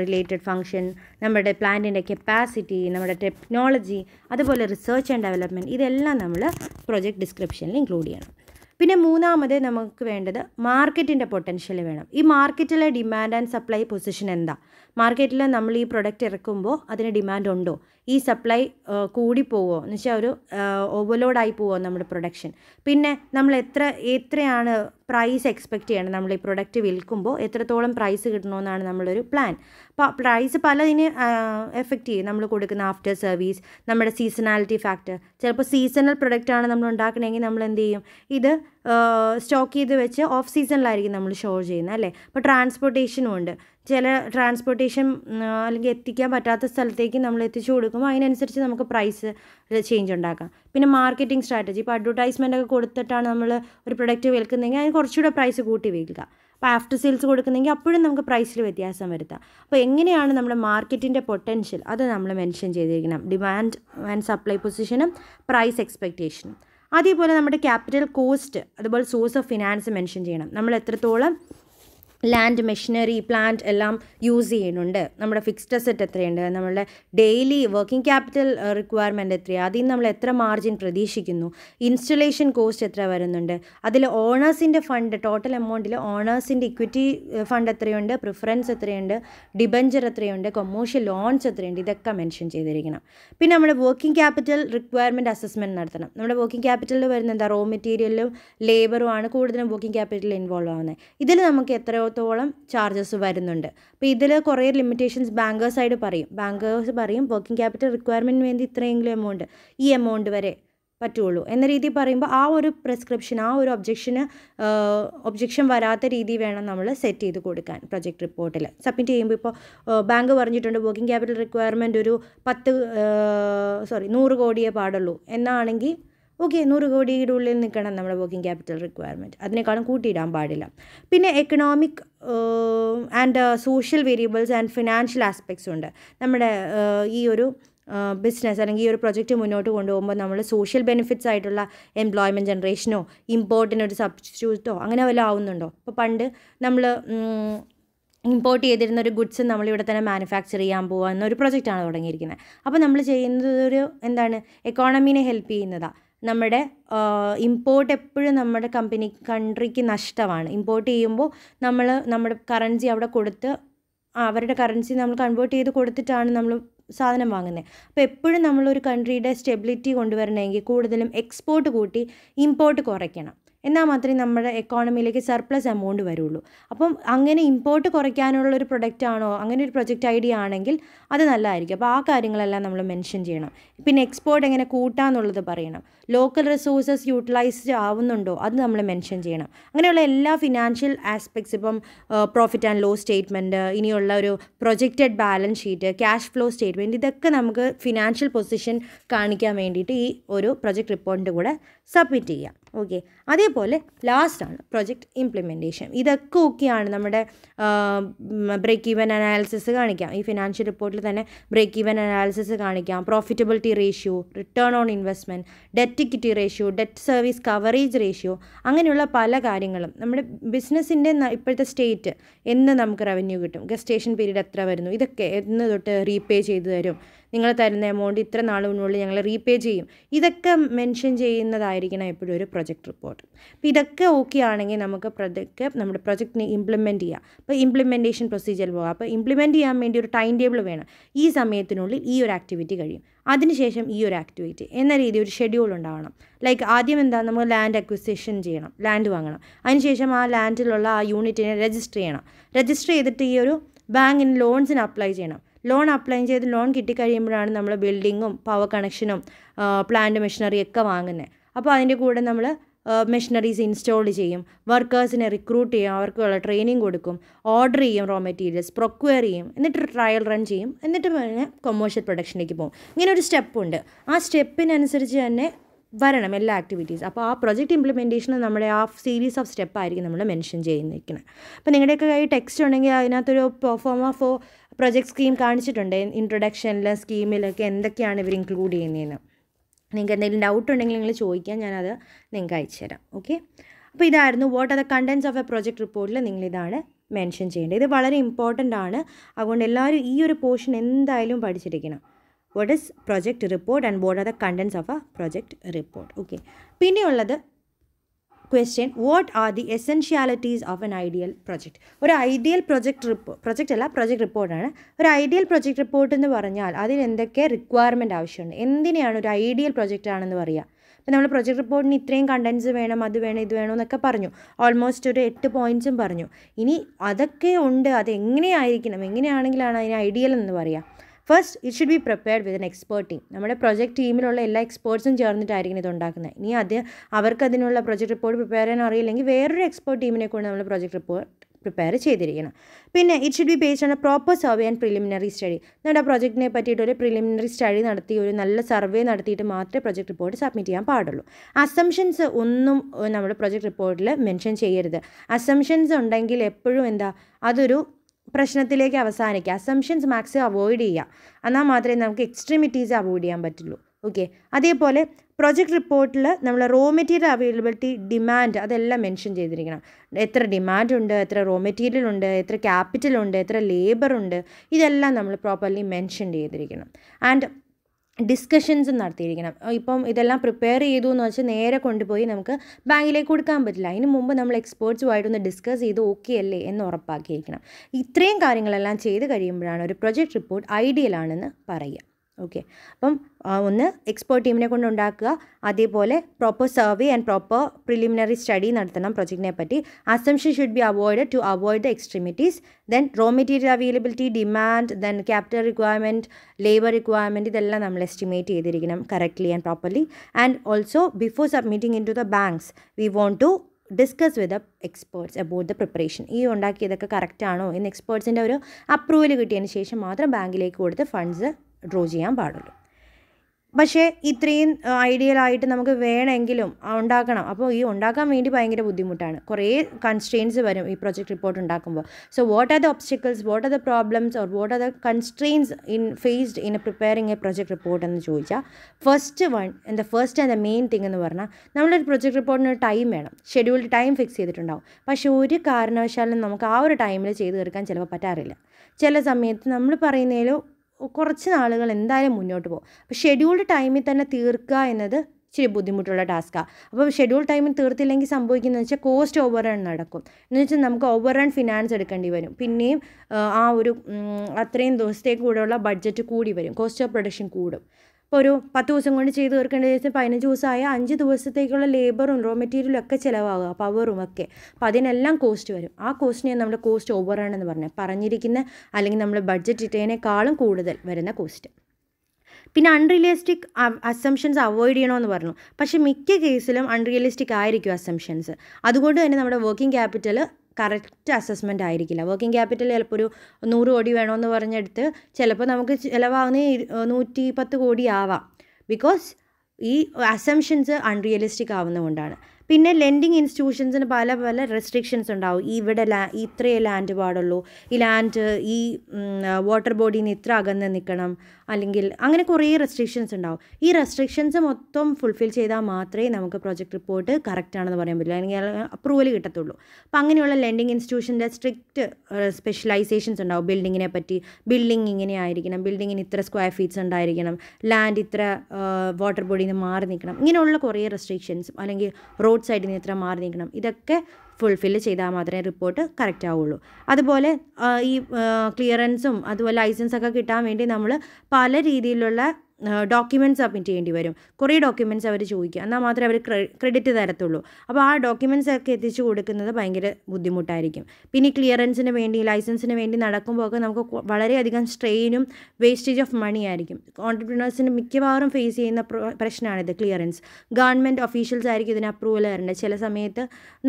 related function നമ്മുടെ പ്ലാന്റിൻ്റെ കപ്പാസിറ്റി നമ്മുടെ ടെക്നോളജി അതുപോലെ റിസർച്ച് ആൻഡ് ഡെവലപ്മെൻറ്റ് ഇതെല്ലാം നമ്മൾ പ്രൊജക്ട് ഡിസ്ക്രിപ്ഷനിൽ ഇൻക്ലൂഡ് ചെയ്യണം പിന്നെ മൂന്നാമത് നമുക്ക് വേണ്ടത് മാർക്കറ്റിൻ്റെ പൊട്ടൻഷ്യൽ വേണം ഈ മാർക്കറ്റിലെ ഡിമാൻഡ് ആൻഡ് സപ്ലൈ പൊസിഷൻ എന്താ മാർക്കറ്റിൽ നമ്മൾ ഈ പ്രൊഡക്റ്റ് ഇറക്കുമ്പോൾ അതിന് ഡിമാൻഡ് ഉണ്ടോ ഈ സപ്ലൈ കൂടിപ്പോവോ എന്ന് വെച്ചാൽ ഒരു ഓവർലോഡായി പോവോ നമ്മുടെ പ്രൊഡക്ഷൻ പിന്നെ നമ്മൾ എത്ര എത്രയാണ് പ്രൈസ് എക്സ്പെക്റ്റ് ചെയ്യണം നമ്മൾ ഈ പ്രൊഡക്റ്റ് വിൽക്കുമ്പോൾ എത്രത്തോളം പ്രൈസ് കിട്ടണമെന്നാണ് നമ്മളൊരു പ്ലാൻ അപ്പോൾ പ്രൈസ് പലതിന് എഫക്റ്റ് ചെയ്യും നമ്മൾ കൊടുക്കുന്ന ആഫ്റ്റർ സർവീസ് നമ്മുടെ സീസണാലിറ്റി ഫാക്ടർ ചിലപ്പോൾ സീസണൽ പ്രൊഡക്റ്റാണ് നമ്മൾ ഉണ്ടാക്കണമെങ്കിൽ നമ്മൾ എന്ത് ചെയ്യും ഇത് സ്റ്റോക്ക് ചെയ്ത് വെച്ച് ഓഫ് സീസണിലായിരിക്കും നമ്മൾ ഷോർ ചെയ്യുന്നത് അല്ലേ അപ്പോൾ ട്രാൻസ്പോർട്ടേഷനും ഉണ്ട് ചില ട്രാൻസ്പോർട്ടേഷൻ അല്ലെങ്കിൽ എത്തിക്കാൻ പറ്റാത്ത സ്ഥലത്തേക്ക് നമ്മൾ എത്തിച്ചു കൊടുക്കുമ്പോൾ അതിനനുസരിച്ച് നമുക്ക് പ്രൈസ് ചേഞ്ച് ഉണ്ടാക്കാം പിന്നെ മാർക്കറ്റിംഗ് സ്ട്രാറ്റജി ഇപ്പോൾ അഡ്വർടൈസ്മെൻ്റ് ഒക്കെ കൊടുത്തിട്ടാണ് നമ്മൾ ഒരു പ്രൊഡക്റ്റ് വിൽക്കുന്നതെങ്കിൽ അതിന് കുറച്ചുകൂടെ പ്രൈസ് കൂട്ടി വിൽക്കുക അപ്പോൾ ആഫ്റ്റർ സെയിൽസ് കൊടുക്കുന്നെങ്കിൽ അപ്പോഴും നമുക്ക് പ്രൈസിൽ വ്യത്യാസം വരുത്താം അപ്പോൾ എങ്ങനെയാണ് നമ്മുടെ മാർക്കറ്റിൻ്റെ പൊട്ടൻഷ്യൽ അത് നമ്മൾ മെൻഷൻ ചെയ്തിരിക്കണം ഡിമാൻഡ് ആൻഡ് സപ്ലൈ പൊസിഷനും പ്രൈസ് എക്സ്പെക്റ്റേഷനും അതേപോലെ നമ്മുടെ ക്യാപിറ്റൽ കോസ്റ്റ് അതുപോലെ സോഴ്സ് ഓഫ് ഫിനാൻസ് മെൻഷൻ ചെയ്യണം നമ്മൾ എത്രത്തോളം ലാൻഡ് മെഷീനറി പ്ലാന്റ് എല്ലാം യൂസ് ചെയ്യുന്നുണ്ട് നമ്മുടെ ഫിക്സ്ഡ് അസറ്റ് എത്രയുണ്ട് നമ്മളുടെ ഡെയിലി വർക്കിംഗ് ക്യാപിറ്റൽ റിക്വയർമെൻറ്റ് എത്രയാണ് അതിൽ നമ്മൾ എത്ര മാർജിൻ പ്രതീക്ഷിക്കുന്നു ഇൻസ്റ്റലേഷൻ കോസ്റ്റ് എത്ര വരുന്നുണ്ട് അതിൽ ഓണേഴ്സിൻ്റെ ഫണ്ട് ടോട്ടൽ എമൗണ്ടിൽ ഓണേഴ്സിൻ്റെ ഇക്വിറ്റി ഫണ്ട് എത്രയുണ്ട് പ്രിഫറൻസ് എത്രയുണ്ട് ഡിബഞ്ചർ എത്രയുണ്ട് കൊമേഴ്ഷ്യൽ ലോൺസ് എത്രയുണ്ട് ഇതൊക്കെ മെൻഷൻ ചെയ്തിരിക്കണം പിന്നെ നമ്മൾ വർക്കിംഗ് ക്യാപിറ്റൽ റിക്വയർമെൻറ്റ് അസസ്മെൻറ്റ് നടത്തണം നമ്മുടെ വർക്കിംഗ് ക്യാപിറ്റലിൽ വരുന്ന എന്താ റോ മെറ്റീരിയലും ലേബറും ആണ് കൂടുതലും വർക്കിംഗ് ക്യാപിറ്റലിൽ ഇൻവോൾവ് ആവുന്നത് ഇതിൽ നമുക്ക് എത്രയോ ഇരുപത്തോളം ചാർജസ് വരുന്നുണ്ട് അപ്പോൾ ഇതിൽ കുറേ ലിമിറ്റേഷൻസ് ബാങ്കേഴ്സ് സൈഡ് പറയും ബാങ്കേഴ്സ് പറയും വർക്കിംഗ് ക്യാപിറ്റൽ റിക്വയർമെൻറ്റിന് വേണ്ടി ഇത്രയെങ്കിലും എമൗണ്ട് ഈ എമൗണ്ട് വരെ പറ്റുള്ളൂ എന്ന രീതിയിൽ പറയുമ്പോൾ ആ ഒരു പ്രിസ്ക്രിപ്ഷൻ ആ ഒരു ഒബ്ജെക്ഷന് ഒബ്ജക്ഷൻ വരാത്ത രീതി വേണം നമ്മൾ സെറ്റ് ചെയ്ത് കൊടുക്കാൻ പ്രൊജക്ട് റിപ്പോർട്ടിൽ സബ്മിറ്റ് ചെയ്യുമ്പോൾ ഇപ്പോൾ ബാങ്ക് പറഞ്ഞിട്ടുണ്ട് വർക്കിംഗ് ക്യാപിറ്റൽ റിക്വയർമെൻറ്റ് ഒരു പത്ത് സോറി നൂറ് കോടിയേ പാടുള്ളൂ എന്നാണെങ്കിൽ ഓക്കെ നൂറ് കോടിയുടെ ഉള്ളിൽ നിൽക്കണം നമ്മുടെ വർക്കിംഗ് ക്യാപിറ്റൽ റിക്വയർമെൻറ്റ് അതിനേക്കാളും കൂട്ടിയിടാൻ പാടില്ല പിന്നെ economic and social variables and financial aspects ഉണ്ട് നമ്മുടെ ഈ ഒരു ബിസിനസ് അല്ലെങ്കിൽ ഈ ഒരു പ്രൊജക്റ്റ് മുന്നോട്ട് കൊണ്ടുപോകുമ്പോൾ നമ്മൾ സോഷ്യൽ ബെനിഫിറ്റ്സ് ആയിട്ടുള്ള എംപ്ലോയ്മെൻറ്റ് ജനറേഷനോ ഇമ്പോർട്ടിന് ഒരു സബ്സ്റ്റിറ്റ്യൂട്ടോ അങ്ങനെ വല്ലതും ആവുന്നുണ്ടോ ഇപ്പോൾ പണ്ട് നമ്മൾ ഇമ്പോർട്ട് ചെയ്തിരുന്ന ഒരു ഗുഡ്സ് നമ്മളിവിടെ തന്നെ മാനുഫാക്ചർ ചെയ്യാൻ പോകുക എന്നൊരു പ്രൊജക്റ്റാണ് തുടങ്ങിയിരിക്കുന്നത് അപ്പോൾ നമ്മൾ ചെയ്യുന്നത് ഒരു എന്താണ് എക്കോണമീനെ ഹെൽപ്പ് ചെയ്യുന്നതാണ് നമ്മുടെ ഇമ്പോർട്ട് എപ്പോഴും നമ്മുടെ കമ്പനി കൺട്രിക്ക് നഷ്ടമാണ് ഇമ്പോർട്ട് ചെയ്യുമ്പോൾ നമ്മൾ നമ്മുടെ കറൻസി അവിടെ കൊടുത്ത് അവരുടെ കറൻസി നമ്മൾ കൺവേർട്ട് ചെയ്ത് കൊടുത്തിട്ടാണ് നമ്മൾ സാധനം വാങ്ങുന്നത് അപ്പോൾ എപ്പോഴും നമ്മളൊരു കൺട്രിയുടെ സ്റ്റെബിലിറ്റി കൊണ്ടുവരണമെങ്കിൽ കൂടുതലും എക്സ്പോർട്ട് കൂട്ടി ഇമ്പോർട്ട് കുറയ്ക്കണം എന്നാൽ മാത്രമേ നമ്മുടെ എക്കോണമിയിലേക്ക് സർപ്ലസ് എമൗണ്ട് വരുള്ളൂ അപ്പം അങ്ങനെ ഇമ്പോർട്ട് കുറയ്ക്കാനുള്ള ഒരു പ്രൊഡക്റ്റ് ആണോ അങ്ങനെ ഒരു പ്രൊജക്റ്റ് ഐഡിയ ആണെങ്കിൽ അത് നല്ലതായിരിക്കും അപ്പോൾ ആ കാര്യങ്ങളെല്ലാം നമ്മൾ മെൻഷൻ ചെയ്യണം പിന്നെ എക്സ്പോർട്ട് എങ്ങനെ കൂട്ടാന്നുള്ളത് പറയണം ലോക്കൽ റിസോഴ്സസ് യൂട്ടിലൈസ്ഡ് ആവുന്നുണ്ടോ അത് നമ്മൾ മെൻഷൻ ചെയ്യണം അങ്ങനെയുള്ള എല്ലാ ഫിനാൻഷ്യൽ ആസ്പെക്ട്സ് ഇപ്പം പ്രോഫിറ്റ് ആൻഡ് ലോസ് സ്റ്റേറ്റ്മെൻറ്റ് ഇനിയുള്ള ഒരു projected balance sheet cash flow statement ഇതൊക്കെ നമുക്ക് ഫിനാൻഷ്യൽ പൊസിഷൻ കാണിക്കാൻ വേണ്ടിയിട്ട് ഈ ഒരു പ്രൊജക്റ്റ് റിപ്പോർട്ടിൻ്റെ കൂടെ സബ്മിറ്റ് ചെയ്യാം ഓക്കെ അതേ അതുപോലെ ലാസ്റ്റാണ് പ്രൊജക്റ്റ് ഇംപ്ലിമെൻറ്റേഷൻ ഇതൊക്കെ ഓക്കെയാണ് നമ്മുടെ ബ്രേക്ക് ഈവൻ അനാലിസിസ് കാണിക്കാം ഈ ഫിനാൻഷ്യൽ റിപ്പോർട്ടിൽ തന്നെ ബ്രേക്ക് ഈവൻ അനാലിസിസ് കാണിക്കാം profitability ratio return on investment debt equity ratio debt service coverage ratio അങ്ങനെയുള്ള പല കാര്യങ്ങളും നമ്മുടെ ബിസിനസ്സിൻ്റെ ഇപ്പോഴത്തെ സ്റ്റേറ്റ് എന്ന് നമുക്ക് റവന്യൂ കിട്ടും ഗസ്റ്റേഷൻ പീരീഡ് എത്ര വരുന്നു ഇതൊക്കെ എന്ന് തൊട്ട് റീപേ ചെയ്തു തരും നിങ്ങൾ തരുന്ന എമൗണ്ട് ഇത്ര നാളിനുള്ളിൽ ഞങ്ങൾ റീപേ ചെയ്യും ഇതൊക്കെ മെൻഷൻ ചെയ്യുന്നതായിരിക്കണം എപ്പോഴും ഒരു പ്രൊജക്റ്റ് റിപ്പോർട്ട് അപ്പോൾ ഇതൊക്കെ ഓക്കെ ആണെങ്കിൽ നമുക്ക് പ്രൊജക്റ്റ് നമ്മുടെ പ്രൊജക്റ്റിനെ ഇംപ്ലിമെൻറ്റ് ചെയ്യാം അപ്പോൾ ഇംപ്ലിമെൻറ്റേഷൻ പ്രൊസീജിയർ പോകാം അപ്പോൾ ഇംപ്ലിമെൻറ്റ് ചെയ്യാൻ വേണ്ടി ഒരു ടൈം ടേബിൾ വേണം ഈ സമയത്തിനുള്ളിൽ ഈ ഒരു ആക്ടിവിറ്റി കഴിയും അതിനുശേഷം ഈ ഒരു ആക്ടിവിറ്റി എന്ന രീതിയിൽ ഒരു ഷെഡ്യൂൾ ഉണ്ടാവണം ലൈക്ക് ആദ്യം എന്താ നമ്മൾ ലാൻഡ് അക്വിസിഷൻ ചെയ്യണം ലാൻഡ് വാങ്ങണം അതിനുശേഷം ആ ലാൻഡിലുള്ള ആ യൂണിറ്റിനെ രജിസ്റ്റർ ചെയ്യണം രജിസ്റ്റർ ചെയ്തിട്ട് ഈ ഒരു ബാങ്കിന് ലോൺസിന് അപ്ലൈ ചെയ്യണം ലോൺ അപ്ലൈ ചെയ്ത് ലോൺ കിട്ടിക്കഴിയുമ്പോഴാണ് നമ്മൾ ബിൽഡിങ്ങും പവർ കണക്ഷനും പ്ലാന്റ് മെഷീനറി ഒക്കെ വാങ്ങുന്നത് അപ്പോൾ അതിൻ്റെ കൂടെ നമ്മൾ മെഷീനറീസ് ഇൻസ്റ്റാൾ ചെയ്യും വർക്കേഴ്സിനെ റിക്രൂട്ട് ചെയ്യും അവർക്കുള്ള ട്രെയിനിങ് കൊടുക്കും ഓർഡർ ചെയ്യും റോ മെറ്റീരിയൽസ് പ്രൊക്വയർ ചെയ്യും എന്നിട്ട് ട്രയൽ റൺ ചെയ്യും എന്നിട്ട് പിന്നെ കൊമേഴ്ഷ്യൽ പ്രൊഡക്ഷനിലേക്ക് പോകും ഇങ്ങനെ ഒരു സ്റ്റെപ്പുണ്ട് ആ സ്റ്റെപ്പിനനുസരിച്ച് തന്നെ വരണം എല്ലാ ആക്ടിവിറ്റീസ് അപ്പോൾ ആ പ്രൊജക്റ്റ് ഇംപ്ലിമെൻറ്റേഷൻ നമ്മുടെ ആ സീരീസ് ഓഫ് സ്റ്റെപ്പ് ആയിരിക്കും നമ്മൾ മെൻഷൻ ചെയ്യുന്നിരിക്കുന്നത് അപ്പോൾ നിങ്ങളുടെയൊക്കെ കൈ ടെക്സ്റ്റ് ഉണ്ടെങ്കിൽ അതിനകത്തൊരു പെർഫോമ ഫോർ പ്രൊജക്ട് സ്കീം കാണിച്ചിട്ടുണ്ട് ഇൻട്രൊഡക്ഷനിൽ സ്കീമിലൊക്കെ എന്തൊക്കെയാണ് ഇവർ ഇൻക്ലൂഡ് ചെയ്യുന്നതെന്ന് നിങ്ങൾക്ക് എന്തെങ്കിലും ഡൗട്ട് ഉണ്ടെങ്കിൽ നിങ്ങൾ ചോദിക്കാൻ ഞാനത് നിങ്ങൾക്ക് അയച്ചുതരാം ഓക്കെ അപ്പോൾ ഇതായിരുന്നു what are the contents of a project റിപ്പോർട്ടിൽ നിങ്ങളിതാണ് മെൻഷൻ ചെയ്യേണ്ടത് ഇത് വളരെ ഇമ്പോർട്ടൻ്റ് ആണ് അതുകൊണ്ട് എല്ലാവരും ഈ ഒരു പോർഷൻ എന്തായാലും പഠിച്ചിരിക്കണം what is project report and what are the contents of a project report okay പിന്നെയുള്ളത് question what are the essentialities of an ideal project ഒരു ഐഡിയൽ പ്രൊജക്ട് റിപ്പോർട്ട് പ്രൊജക്റ്റ് അല്ല പ്രൊജക്ട് റിപ്പോർട്ടാണ് ഒരു ഐഡിയൽ പ്രൊജക്ട് റിപ്പോർട്ട് എന്ന് പറഞ്ഞാൽ അതിന് എന്തൊക്കെ requirement ആവശ്യമുണ്ട് എന്തിനെയാണ് ഒരു ഐഡിയൽ പ്രൊജക്റ്റ് ആണെന്ന് പറയുക ഇപ്പം നമ്മൾ പ്രൊജക്ട് റിപ്പോർട്ടിന് ഇത്രയും കണ്ടൻസ് വേണം അത് വേണം ഇത് വേണം എന്നൊക്കെ പറഞ്ഞു ഓൾമോസ്റ്റ് ഒരു എട്ട് പോയിൻറ്റ്സും പറഞ്ഞു ഇനി അതൊക്കെ ഉണ്ട് അത് എങ്ങനെയായിരിക്കണം എങ്ങനെയാണെങ്കിലാണ് അതിന് ഐഡിയൽ എന്ന് പറയുക first it should be prepared with an expert team നമ്മുടെ പ്രൊജക്ട് ടീമിലുള്ള എല്ലാ എക്സ്പേർട്സും ചേർന്നിട്ടായിരിക്കും ഇത് ഉണ്ടാക്കുന്നത് ഇനി അത് അവർക്ക് അതിനുള്ള പ്രൊജക്ട് റിപ്പോർട്ട് പ്രിപ്പയർ ചെയ്യാൻ അറിയില്ലെങ്കിൽ വേറൊരു എക്സ്പേർട്ട് ടീമിനെ കൊണ്ട് നമ്മൾ പ്രൊജക്ട് റിപ്പോർട്ട് പ്രിപ്പയർ ചെയ്തിരിക്കണം പിന്നെ it should be based on a proper survey and preliminary study നമ്മുടെ പ്രൊജക്റ്റിനെ പറ്റിയിട്ട് ഒരു പ്രിലിമിനറി സ്റ്റഡി നടത്തി ഒരു നല്ല സർവേ നടത്തിയിട്ട് മാത്രമേ പ്രൊജക്ട് റിപ്പോർട്ട് സബ്മിറ്റ് ചെയ്യാൻ പാടുള്ളൂ അസംഷൻസ് ഒന്നും നമ്മുടെ പ്രൊജക്ട് റിപ്പോർട്ടിൽ മെൻഷൻ ചെയ്യരുത് അസംഷൻസ് ഉണ്ടെങ്കിൽ എപ്പോഴും എന്താ അതൊരു പ്രശ്നത്തിലേക്ക് അവസാനിക്കുക അസംഷൻസ് മാക്സിം അവോയ്ഡ് ചെയ്യുക എന്നാൽ മാത്രമേ നമുക്ക് എക്സ്ട്രീമിറ്റീസ് അവോയ്ഡ് ചെയ്യാൻ പറ്റുള്ളൂ ഓക്കെ അതേപോലെ പ്രൊജക്ട് റിപ്പോർട്ടിൽ നമ്മൾ റോ മെറ്റീരിയൽ അവൈലബിലിറ്റി ഡിമാൻഡ് അതെല്ലാം മെൻഷൻ ചെയ്തിരിക്കണം എത്ര ഡിമാൻഡ് ഉണ്ട് എത്ര റോ മെറ്റീരിയൽ ഉണ്ട് എത്ര ക്യാപിറ്റൽ ഉണ്ട് എത്ര ലേബർ ഉണ്ട് ഇതെല്ലാം നമ്മൾ പ്രോപ്പർലി മെൻഷൻ ചെയ്തിരിക്കണം ആൻഡ് ഡിസ്കഷൻസ് നടത്തിയിരിക്കണം ഇപ്പം ഇതെല്ലാം പ്രിപ്പയർ ചെയ്തു എന്ന് വെച്ചാൽ നേരെ കൊണ്ടുപോയി നമുക്ക് ബാങ്കിലേക്ക് കൊടുക്കാൻ പറ്റില്ല അതിന് മുമ്പ് നമ്മൾ എക്സ്പേർട്സുമായിട്ടൊന്ന് ഡിസ്കസ് ചെയ്ത് ഓക്കെ അല്ലേ എന്ന് ഉറപ്പാക്കിയിരിക്കണം ഇത്രയും കാര്യങ്ങളെല്ലാം ചെയ്ത് കഴിയുമ്പോഴാണ് ഒരു പ്രൊജക്റ്റ് റിപ്പോർട്ട് ഐഡിയൽ ആണെന്ന് പറയുക ഓക്കെ അപ്പം ഒന്ന് എക്സ്പേർട്ട് ടീമിനെ കൊണ്ട് ഉണ്ടാക്കുക അതേപോലെ proper survey and proper preliminary study നടത്തണം പ്രൊജക്റ്റിനെ പറ്റി assumption should be avoid to avoid the extremities then raw material availability demand then capital requirement labour requirement ഇതെല്ലാം നമ്മൾ എസ്റ്റിമേറ്റ് ചെയ്തിരിക്കണം correctly and properly and also before submitting into the banks we want to discuss with the experts about the preparation ഈ ഉണ്ടാക്കിയതൊക്കെ കറക്റ്റാണോ എന്ന് എക്സ്പേർട്സിൻ്റെ ഒരു approval കിട്ടിയതിന് ശേഷം മാത്രം ബാങ്കിലേക്ക് കൊടുത്ത് ഫണ്ട്സ് ഡ്രോ ചെയ്യാൻ പാടുള്ളൂ പക്ഷേ ഇത്രയും ആയിട്ട് നമുക്ക് വേണമെങ്കിലും ഉണ്ടാക്കണം അപ്പോൾ ഈ ഉണ്ടാക്കാൻ വേണ്ടി ഭയങ്കര ബുദ്ധിമുട്ടാണ് കുറേ കൺസ്ട്രെയിൻസ് വരും ഈ പ്രൊജക്ട് റിപ്പോർട്ട് ഉണ്ടാക്കുമ്പോൾ so what are the obstacles what are the problems or what are the constraints in faced in preparing a project report എന്ന് ചോദിച്ചാൽ first one the first and the main thing എന്ന് പറഞ്ഞാൽ നമ്മളൊരു project റിപ്പോർട്ടിന് ഒരു time വേണം scheduled time fix ചെയ്തിട്ടുണ്ടാവും പക്ഷേ ഒരു കാരണവശാലും നമുക്ക് ആ ഒരു ടൈമിൽ ചെയ്ത് തീർക്കാൻ ചിലപ്പോൾ പറ്റാറില്ല ചില സമയത്ത് നമ്മൾ പറയുന്നതിലോ കുറച്ച് നാളുകൾ എന്തായാലും മുന്നോട്ട് പോകും അപ്പോൾ ഷെഡ്യൂൾഡ് ടൈമിൽ തന്നെ തീർക്കുക എന്നത് ഇച്ചിരി ബുദ്ധിമുട്ടുള്ള ടാസ്ക്കാണ് അപ്പോൾ ഷെഡ്യൂൾ ടൈമിൽ തീർത്തില്ലെങ്കിൽ സംഭവിക്കുന്നത് വെച്ചാൽ കോസ്റ്റ് ഓവർ റൺ നടക്കും എന്ന് വെച്ചാൽ നമുക്ക് ഓവർ റൺ ഫിനാൻസ് എടുക്കേണ്ടി വരും പിന്നെയും ആ ഒരു അത്രയും ദിവസത്തേക്ക് കൂടെയുള്ള ബഡ്ജറ്റ് കൂടി വരും കോസ്റ്റ് ഓഫ് പ്രൊഡക്ഷൻ കൂടും ഒരു പത്ത് ദിവസം കൊണ്ട് ചെയ്ത് തീർക്കേണ്ട ദിവസം പതിനഞ്ച് ദിവസമായ അഞ്ച് ദിവസത്തേക്കുള്ള ലേബറും റോ മെറ്റീരിയലും ഒക്കെ ചിലവാകുക പവറും ഒക്കെ അപ്പോൾ അതിനെല്ലാം കോസ്റ്റ് വരും ആ കോസ്റ്റിനെ നമ്മുടെ കോസ്റ്റ് ഓവറാണെന്ന് പറഞ്ഞത് പറഞ്ഞിരിക്കുന്ന അല്ലെങ്കിൽ നമ്മൾ ബഡ്ജറ്റ് ഇട്ടതിനേക്കാളും കൂടുതൽ വരുന്ന കോസ്റ്റ് പിന്നെ അൺറിയലിസ്റ്റിക് അസംഷൻസ് അവോയ്ഡ് ചെയ്യണമെന്ന് പറഞ്ഞു പക്ഷേ മിക്ക കേസിലും അൺറിയലിസ്റ്റിക് ആയിരിക്കും അസംഷൻസ് അതുകൊണ്ട് തന്നെ നമ്മുടെ വർക്കിംഗ് ക്യാപിറ്റൽ കറക്റ്റ് അസസ്മെൻ്റ് ആയിരിക്കില്ല വർക്കിംഗ് ക്യാപിറ്റൽ ചിലപ്പോൾ ഒരു നൂറ് കോടി വേണമെന്ന് പറഞ്ഞെടുത്ത് ചിലപ്പോൾ നമുക്ക് ചിലവാകുന്ന നൂറ്റി പത്ത് കോടി ആവാം ബിക്കോസ് ഈ അസംഷൻസ് അൺറിയലിസ്റ്റിക് ആവുന്നതുകൊണ്ടാണ് പിന്നെ ലെൻഡിങ് ഇൻസ്റ്റിറ്റ്യൂഷൻസിന് പല പല റെസ്ട്രിക്ഷൻസ് ഉണ്ടാവും ഇവിടെ ലാ ഇത്രയേ ലാൻഡ് പാടുള്ളൂ ഈ ലാൻഡ് ഈ വാട്ടർ ബോഡിയിൽ നിന്ന് ഇത്ര അകന്ന് നിൽക്കണം അല്ലെങ്കിൽ അങ്ങനെ കുറേ റെസ്ട്രിക്ഷൻസ് ഉണ്ടാവും ഈ റെസ്ട്രിക്ഷൻസ് മൊത്തം ഫുൾഫിൽ ചെയ്താൽ മാത്രമേ നമുക്ക് പ്രോജക്റ്റ് റിപ്പോർട്ട് കറക്റ്റ് ആണെന്ന് പറയാൻ പറ്റില്ല അല്ലെങ്കിൽ അപ്രൂവൽ കിട്ടത്തുള്ളൂ അപ്പം അങ്ങനെയുള്ള ലെൻഡിങ് ഇൻസ്റ്റിറ്റ്യൂഷൻ്റെ സ്ട്രിക്റ്റ് സ്പെഷ്യലൈസേഷൻസ് ഉണ്ടാവും ബിൽഡിങ്ങിനെ പറ്റി ബിൽഡിംഗ് ഇങ്ങനെ ആയിരിക്കണം ബിൽഡിങ്ങിന് ഇത്ര സ്ക്വയർ ഫീറ്റ്സ് ഉണ്ടായിരിക്കണം ലാൻഡ് ഇത്ര വാട്ടർ ബോഡിയിൽ നിന്ന് മാറി നിൽക്കണം ഇങ്ങനെയുള്ള കുറേ റെസ്ട്രിക്ഷൻസും അല്ലെങ്കിൽ റോഡ് റോഡ് സൈഡിൽ നിന്ന് ഇത്ര മാറി നിൽക്കണം ഇതൊക്കെ ഫുൾഫിൽ ചെയ്താൽ മാത്രമേ റിപ്പോർട്ട് കറക്റ്റ് ആവുള്ളൂ അതുപോലെ ഈ ക്ലിയറൻസും അതുപോലെ ലൈസൻസൊക്കെ കിട്ടാൻ വേണ്ടി നമ്മൾ പല രീതിയിലുള്ള ഡോക്യുമെൻറ്റ് സബ്മിറ്റ് ചെയ്യേണ്ടി വരും കുറേ ഡോക്യുമെൻറ്റ്സ് അവർ ചോദിക്കുക എന്നാൽ മാത്രമേ അവർ ക്രെഡിറ്റ് തരത്തുള്ളൂ അപ്പോൾ ആ ഡോക്യുമെൻറ്റ്സ് ഒക്കെ എത്തിച്ചു കൊടുക്കുന്നത് ഭയങ്കര ബുദ്ധിമുട്ടായിരിക്കും പിന്നെ ക്ലിയറൻസിന് വേണ്ടി ലൈസൻസിന് വേണ്ടി ഒക്കെ നമുക്ക് വളരെയധികം സ്ട്രെയിനും വേസ്റ്റേജ് ഓഫ് മണി ആയിരിക്കും ഓൺടർപ്രണേഴ്സിന് മിക്കവാറും ഫേസ് ചെയ്യുന്ന പ്രശ്നമാണിത് ക്ലിയറൻസ് ഗവൺമെൻറ് ഒഫീഷ്യൽസ് ആയിരിക്കും ഇതിന് അപ്രൂവൽ തരേണ്ടത് ചില സമയത്ത്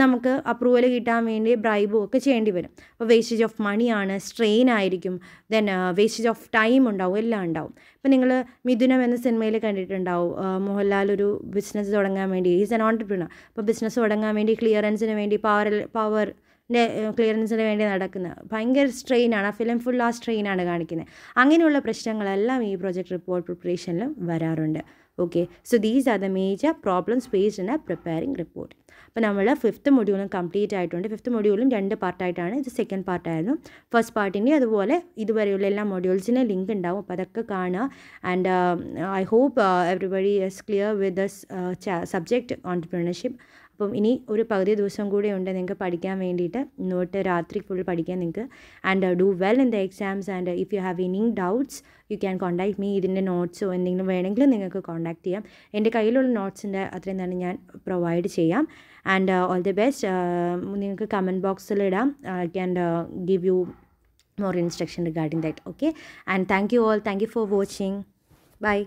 നമുക്ക് അപ്രൂവൽ കിട്ടാൻ വേണ്ടി ബ്രൈബും ഒക്കെ ചെയ്യേണ്ടി വരും അപ്പോൾ വേസ്റ്റേജ് ഓഫ് മണിയാണ് സ്ട്രെയിൻ ആയിരിക്കും ദെൻ വേസ്റ്റേജ് ഓഫ് ടൈം ഉണ്ടാവും എല്ലാം ഉണ്ടാവും ഇപ്പം നിങ്ങൾ മിഥുനം എന്ന സിനിമയിൽ കണ്ടിട്ടുണ്ടാവും മോഹൻലാൽ ഒരു ബിസിനസ് തുടങ്ങാൻ വേണ്ടി ഈസ് എൻ ഓൺടർപ്രണർ അപ്പോൾ ബിസിനസ് തുടങ്ങാൻ വേണ്ടി ക്ലിയറൻസിന് വേണ്ടി പവർ പവർ ക്ലിയറൻസിന് വേണ്ടി നടക്കുന്ന ഭയങ്കര സ്ട്രെയിനാണ് ആ ഫിലിം ഫുൾ ആ സ്ട്രെയിനാണ് കാണിക്കുന്നത് അങ്ങനെയുള്ള പ്രശ്നങ്ങളെല്ലാം ഈ പ്രോജക്റ്റ് റിപ്പോർട്ട് പ്രിപ്പറേഷനിലും വരാറുണ്ട് okay so these are the major problems faced in a preparing report അപ്പോൾ നമ്മൾ ഫിഫ്ത്ത് മൊഡ്യൂളും കംപ്ലീറ്റ് ആയിട്ടുണ്ട് ഫിഫ്ത്ത് മൊഡ്യൂളും രണ്ട് പാർട്ടായിട്ടാണ് ഇത് സെക്കൻഡ് പാർട്ടായിരുന്നു ഫസ്റ്റ് പാർട്ടിൻ്റെ അതുപോലെ ഇതുവരെയുള്ള എല്ലാ മൊഡ്യൂൾസിൻ്റെ ലിങ്ക് ഉണ്ടാവും അപ്പോൾ അതൊക്കെ കാണുക and I hope everybody is clear with the subject entrepreneurship അപ്പം ഇനി ഒരു പകുതി ദിവസം കൂടെ ഉണ്ട് നിങ്ങൾക്ക് പഠിക്കാൻ വേണ്ടിയിട്ട് ഇന്നോട്ട് രാത്രി ഫുൾ പഠിക്കാൻ നിങ്ങൾക്ക് and do well in the exams and if you have any doubts you can contact me ഇതിൻ്റെ നോട്ട്സോ എന്തെങ്കിലും വേണമെങ്കിൽ നിങ്ങൾക്ക് കോൺടാക്റ്റ് ചെയ്യാം എൻ്റെ കയ്യിലുള്ള നോട്ട്സിൻ്റെ അത്രയും തന്നെ ഞാൻ പ്രൊവൈഡ് ചെയ്യാം ആൻഡ് ഓൾ ദി ബെസ്റ്റ് നിങ്ങൾക്ക് കമൻറ്റ് ബോക്സിൽ ഇടാം I can give you more instruction regarding that okay and thank you all thank you for watching by